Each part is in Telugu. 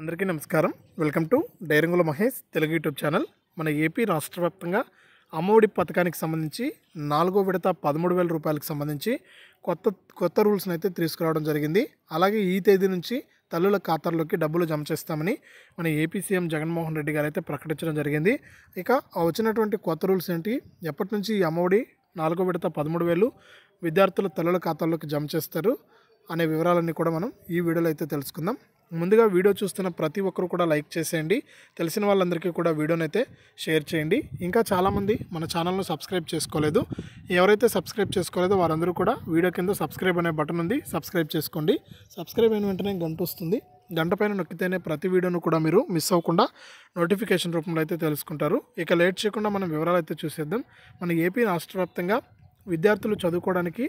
అందరికీ నమస్కారం వెల్కమ్ టు డైరంగుల మహేష్ తెలుగు యూట్యూబ్ ఛానల్ మన ఏపీ రాష్ట్ర వ్యాప్తంగా అమ్మఒడి పథకానికి సంబంధించి నాలుగో విడత పదమూడు వేల రూపాయలకు సంబంధించి కొత్త కొత్త రూల్స్ని అయితే తీసుకురావడం జరిగింది అలాగే ఈ తేదీ నుంచి తల్లుల ఖాతాల్లోకి డబ్బులు జమ చేస్తామని మన ఏపీ సీఎం జగన్మోహన్ రెడ్డి గారు అయితే ప్రకటించడం జరిగింది ఇక వచ్చినటువంటి కొత్త రూల్స్ ఏంటి ఎప్పటి నుంచి ఈ అమ్మఒడి నాలుగో విడత పదమూడు వేలు విద్యార్థుల తల్లుల ఖాతాల్లోకి జమ చేస్తారు అనే వివరాలన్నీ కూడా మనం ఈ వీడియోలో అయితే తెలుసుకుందాం ముందుగా వీడియో చూస్తున్న ప్రతి ఒక్కరు కూడా లైక్ చేసేయండి తెలిసిన వాళ్ళందరికీ కూడా వీడియోనైతే షేర్ చేయండి ఇంకా చాలామంది మన ఛానల్ను సబ్స్క్రైబ్ చేసుకోలేదు ఎవరైతే సబ్స్క్రైబ్ చేసుకోలేదో వారందరూ కూడా వీడియో కింద సబ్స్క్రైబ్ అనే బటన్ ఉంది సబ్స్క్రైబ్ చేసుకోండి సబ్స్క్రైబ్ అయిన వెంటనే గంట వస్తుంది గంట పైన నొక్కితేనే ప్రతి వీడియోను కూడా మీరు మిస్ అవ్వకుండా నోటిఫికేషన్ రూపంలో అయితే తెలుసుకుంటారు ఇక లేట్ చేయకుండా మనం వివరాలు అయితే చూసేద్దాం మన ఏపీ రాష్ట్ర వ్యాప్తంగా విద్యార్థులు చదువుకోవడానికి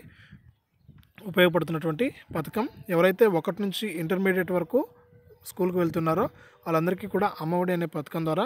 ఉపయోగపడుతున్నటువంటి పథకం ఎవరైతే ఒకటి నుంచి ఇంటర్మీడియట్ వరకు స్కూల్కి వెళ్తున్నారో వాళ్ళందరికీ కూడా అమ్మఒడి అనే పథకం ద్వారా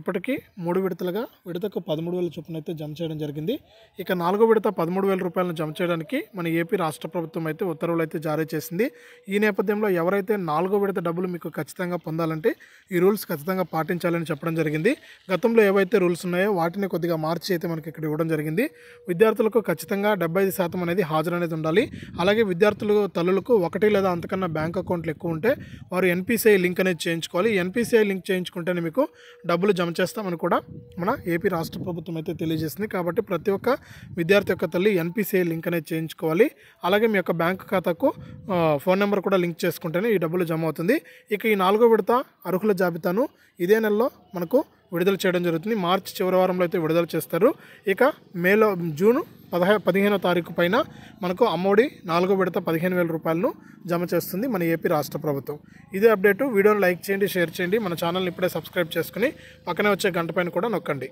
ఇప్పటికీ మూడు విడతలుగా విడతకు పదమూడు వేల చొప్పున అయితే జమ చేయడం జరిగింది ఇక నాలుగో విడత పదమూడు వేల రూపాయలను జమ చేయడానికి మన ఏపీ రాష్ట్ర ప్రభుత్వం అయితే ఉత్తర్వులు అయితే జారీ చేసింది ఈ నేపథ్యంలో ఎవరైతే నాలుగో విడత డబ్బులు మీకు ఖచ్చితంగా పొందాలంటే ఈ రూల్స్ ఖచ్చితంగా పాటించాలని చెప్పడం జరిగింది గతంలో ఏవైతే రూల్స్ ఉన్నాయో వాటిని కొద్దిగా మార్చి అయితే మనకి ఇక్కడ ఇవ్వడం జరిగింది విద్యార్థులకు ఖచ్చితంగా డెబ్బై శాతం అనేది హాజరు అనేది ఉండాలి అలాగే విద్యార్థులు తల్లులకు ఒకటి లేదా అంతకన్నా బ్యాంక్ అకౌంట్లు ఎక్కువ ఉంటే వారు ఎన్పిసిఐ లింక్ అనేది చేయించుకోవాలి ఎన్పిసిఐ లింక్ చేయించుకుంటేనే మీకు డబ్బులు జమ చేస్తామని కూడా మన ఏపీ రాష్ట్ర ప్రభుత్వం అయితే తెలియజేసింది కాబట్టి ప్రతి ఒక్క విద్యార్థి యొక్క తల్లి ఎన్పిసిఐ లింక్ అనేది చేయించుకోవాలి అలాగే మీ యొక్క బ్యాంక్ ఖాతాకు ఫోన్ నెంబర్ కూడా లింక్ చేసుకుంటేనే ఈ డబ్బులు జమ అవుతుంది ఇక ఈ నాలుగో విడత అర్హుల జాబితాను ఇదే నెలలో మనకు విడుదల చేయడం జరుగుతుంది మార్చి చివరి వారంలో అయితే విడుదల చేస్తారు ఇక మేలో జూన్ పదహై పదిహేనో తారీఖు పైన మనకు అమ్మఒడి నాలుగో విడత పదిహేను వేల రూపాయలను జమ చేస్తుంది మన ఏపీ రాష్ట్ర ప్రభుత్వం ఇదే అప్డేటు వీడియోని లైక్ చేయండి షేర్ చేయండి మన ఛానల్ని ఇప్పుడే సబ్స్క్రైబ్ చేసుకుని పక్కనే వచ్చే గంట పైన కూడా నొక్కండి